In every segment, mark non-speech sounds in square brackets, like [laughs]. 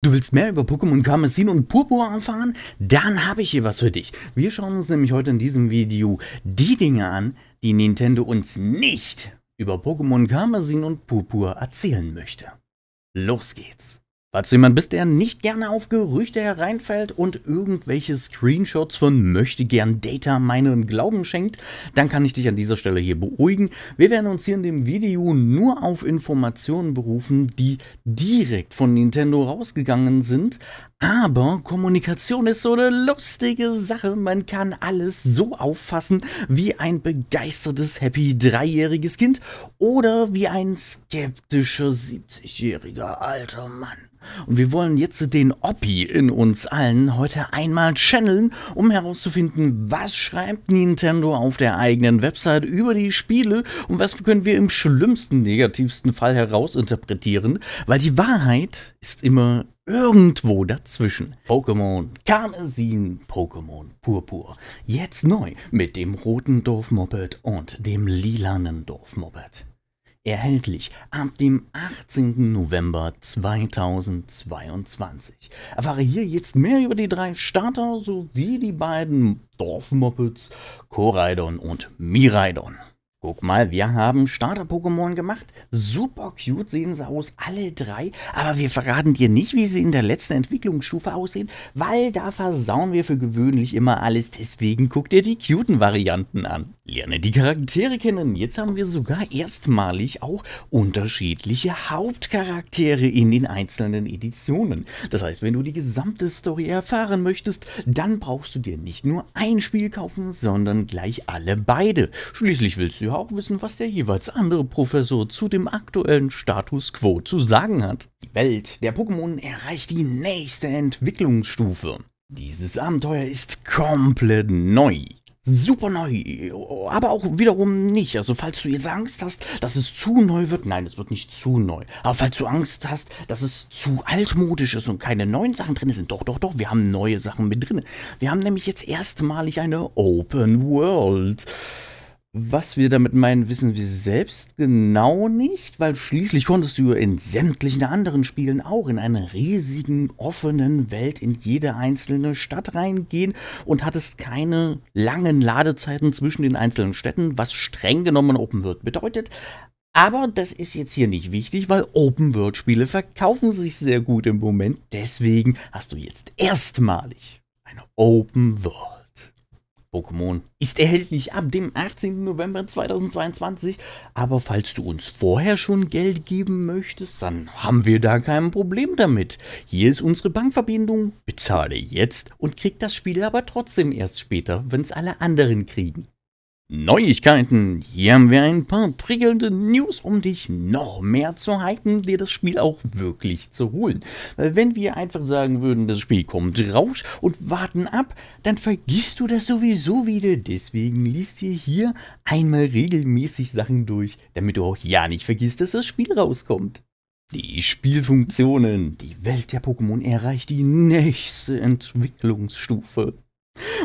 Du willst mehr über Pokémon Karmesin und Purpur erfahren? Dann habe ich hier was für dich. Wir schauen uns nämlich heute in diesem Video die Dinge an, die Nintendo uns nicht über Pokémon Karmesin und Purpur erzählen möchte. Los geht's! Falls du jemand bist, der nicht gerne auf Gerüchte hereinfällt und irgendwelche Screenshots von möchte gern Data meinen Glauben schenkt, dann kann ich dich an dieser Stelle hier beruhigen. Wir werden uns hier in dem Video nur auf Informationen berufen, die direkt von Nintendo rausgegangen sind, aber Kommunikation ist so eine lustige Sache. Man kann alles so auffassen wie ein begeistertes, happy dreijähriges Kind oder wie ein skeptischer 70-jähriger alter Mann. Und wir wollen jetzt den Oppi in uns allen heute einmal channeln, um herauszufinden, was schreibt Nintendo auf der eigenen Website über die Spiele und was können wir im schlimmsten, negativsten Fall herausinterpretieren, weil die Wahrheit ist immer irgendwo dazwischen. Pokémon Karmesin, Pokémon Purpur. Jetzt neu mit dem roten Dorfmoped und dem lilanen Dorfmoped erhältlich ab dem 18. November 2022. Erfahre hier jetzt mehr über die drei Starter sowie die beiden Dorfmoppets Koraidon und Miraidon. Guck mal, wir haben Starter-Pokémon gemacht. Super cute sehen sie aus, alle drei. Aber wir verraten dir nicht, wie sie in der letzten Entwicklungsstufe aussehen, weil da versauen wir für gewöhnlich immer alles. Deswegen guck dir die cuten Varianten an. Lerne die Charaktere kennen. Jetzt haben wir sogar erstmalig auch unterschiedliche Hauptcharaktere in den einzelnen Editionen. Das heißt, wenn du die gesamte Story erfahren möchtest, dann brauchst du dir nicht nur ein Spiel kaufen, sondern gleich alle beide. Schließlich willst du ja auch wissen, was der jeweils andere Professor zu dem aktuellen Status quo zu sagen hat. Die Welt der Pokémon erreicht die nächste Entwicklungsstufe. Dieses Abenteuer ist komplett neu super neu, aber auch wiederum nicht. Also falls du jetzt Angst hast, dass es zu neu wird, nein, es wird nicht zu neu. Aber falls du Angst hast, dass es zu altmodisch ist und keine neuen Sachen drin sind, doch, doch, doch, wir haben neue Sachen mit drin. Wir haben nämlich jetzt erstmalig eine Open World. Was wir damit meinen, wissen wir selbst genau nicht, weil schließlich konntest du in sämtlichen anderen Spielen auch in einer riesigen, offenen Welt in jede einzelne Stadt reingehen und hattest keine langen Ladezeiten zwischen den einzelnen Städten, was streng genommen Open World bedeutet. Aber das ist jetzt hier nicht wichtig, weil Open-World-Spiele verkaufen sich sehr gut im Moment. Deswegen hast du jetzt erstmalig eine Open-World. Pokémon ist erhältlich ab dem 18. November 2022. Aber falls du uns vorher schon Geld geben möchtest, dann haben wir da kein Problem damit. Hier ist unsere Bankverbindung. Bezahle jetzt und krieg das Spiel aber trotzdem erst später, wenn es alle anderen kriegen. Neuigkeiten. Hier haben wir ein paar prickelnde News, um dich noch mehr zu hypen, dir das Spiel auch wirklich zu holen. Weil wenn wir einfach sagen würden, das Spiel kommt raus und warten ab, dann vergisst du das sowieso wieder. Deswegen liest dir hier einmal regelmäßig Sachen durch, damit du auch ja nicht vergisst, dass das Spiel rauskommt. Die Spielfunktionen. Die Welt der Pokémon erreicht die nächste Entwicklungsstufe.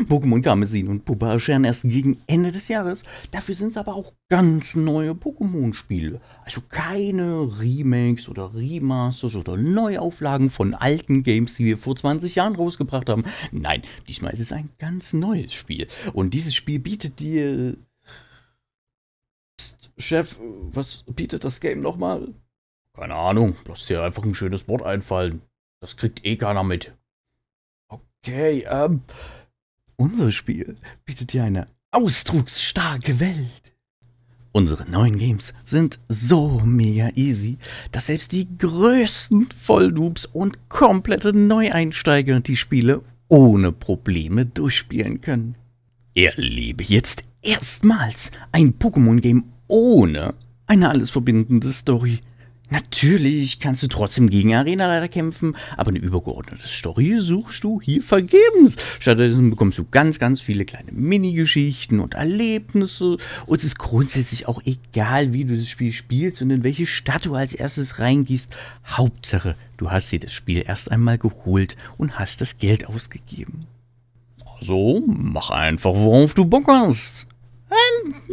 Pokémon Karmesin und Pupa erscheinen erst gegen Ende des Jahres. Dafür sind es aber auch ganz neue Pokémon-Spiele. Also keine Remakes oder Remasters oder Neuauflagen von alten Games, die wir vor 20 Jahren rausgebracht haben. Nein, diesmal ist es ein ganz neues Spiel. Und dieses Spiel bietet dir. Chef, was bietet das Game nochmal? Keine Ahnung, lass dir einfach ein schönes Wort einfallen. Das kriegt eh keiner mit. Okay, ähm. Unser Spiel bietet dir eine ausdrucksstarke Welt. Unsere neuen Games sind so mega easy, dass selbst die größten Volldoops und komplette Neueinsteiger die Spiele ohne Probleme durchspielen können. Erlebe jetzt erstmals ein Pokémon-Game ohne eine alles verbindende Story. Natürlich kannst du trotzdem gegen Arena-Leiter kämpfen, aber eine übergeordnete Story suchst du hier vergebens. Stattdessen bekommst du ganz, ganz viele kleine Minigeschichten und Erlebnisse. Und es ist grundsätzlich auch egal, wie du das Spiel spielst und in welche Stadt du als erstes reingehst. Hauptsache, du hast dir das Spiel erst einmal geholt und hast das Geld ausgegeben. Also, mach einfach, worauf du Bock hast.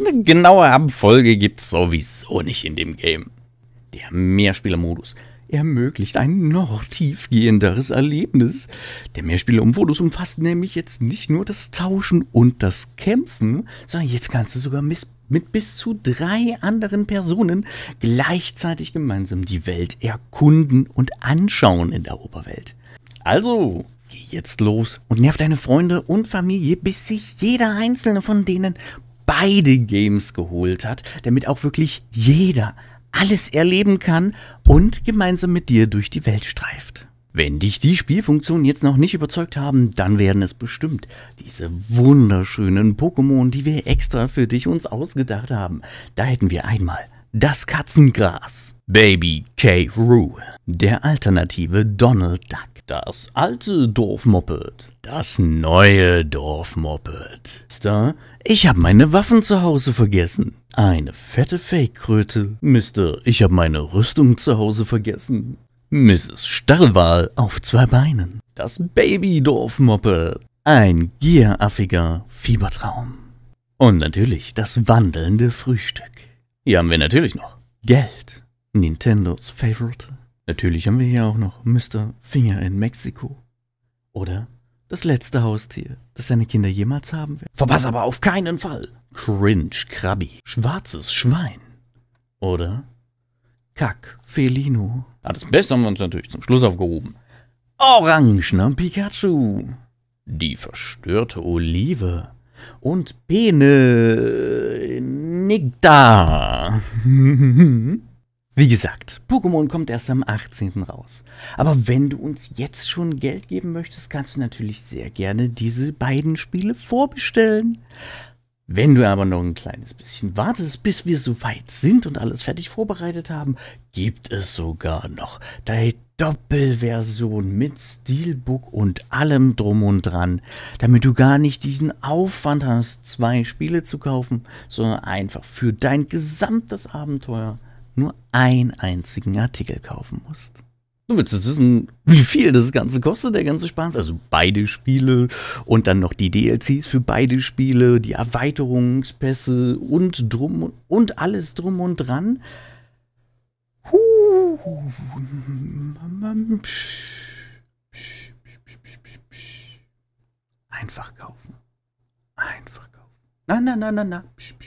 Eine genaue Abfolge gibt's sowieso nicht in dem Game. Der Mehrspielermodus ermöglicht ein noch tiefgehenderes Erlebnis. Der Mehrspieler-Modus umfasst nämlich jetzt nicht nur das Tauschen und das Kämpfen, sondern jetzt kannst du sogar mit bis zu drei anderen Personen gleichzeitig gemeinsam die Welt erkunden und anschauen in der Oberwelt. Also, geh jetzt los und nerv deine Freunde und Familie, bis sich jeder einzelne von denen beide Games geholt hat, damit auch wirklich jeder alles erleben kann und gemeinsam mit dir durch die Welt streift. Wenn dich die Spielfunktionen jetzt noch nicht überzeugt haben, dann werden es bestimmt diese wunderschönen Pokémon, die wir extra für dich uns ausgedacht haben. Da hätten wir einmal das Katzengras, Baby K. Roo, der alternative Donald Duck. Das alte Dorfmoped. Das neue Dorfmoped. Star, ich hab meine Waffen zu Hause vergessen. Eine fette Fake-Kröte. Mister, ich hab meine Rüstung zu Hause vergessen. Mrs. Starrwal auf zwei Beinen. Das Baby-Dorfmoped. Ein gieraffiger Fiebertraum. Und natürlich das wandelnde Frühstück. Hier haben wir natürlich noch Geld. Nintendos Favorite. Natürlich haben wir hier auch noch Mr. Finger in Mexiko. Oder das letzte Haustier, das seine Kinder jemals haben werden. Verpass aber auf keinen Fall. Cringe Krabby. Schwarzes Schwein. Oder Kack Felino. Ah, das Beste haben wir uns natürlich zum Schluss aufgehoben. Orangener Pikachu. Die verstörte Olive. Und Pene. Nigda. [laughs] Wie gesagt, Pokémon kommt erst am 18. raus. Aber wenn du uns jetzt schon Geld geben möchtest, kannst du natürlich sehr gerne diese beiden Spiele vorbestellen. Wenn du aber noch ein kleines bisschen wartest, bis wir soweit sind und alles fertig vorbereitet haben, gibt es sogar noch deine Doppelversion mit Steelbook und allem drum und dran, damit du gar nicht diesen Aufwand hast, zwei Spiele zu kaufen, sondern einfach für dein gesamtes Abenteuer nur einen einzigen Artikel kaufen musst. Du willst jetzt wissen, wie viel das Ganze kostet, der ganze Spaß? Also beide Spiele und dann noch die DLCs für beide Spiele, die Erweiterungspässe und drum und, alles drum und dran. Huh. Einfach kaufen. Einfach kaufen. Na, na, na, na, na. Psch,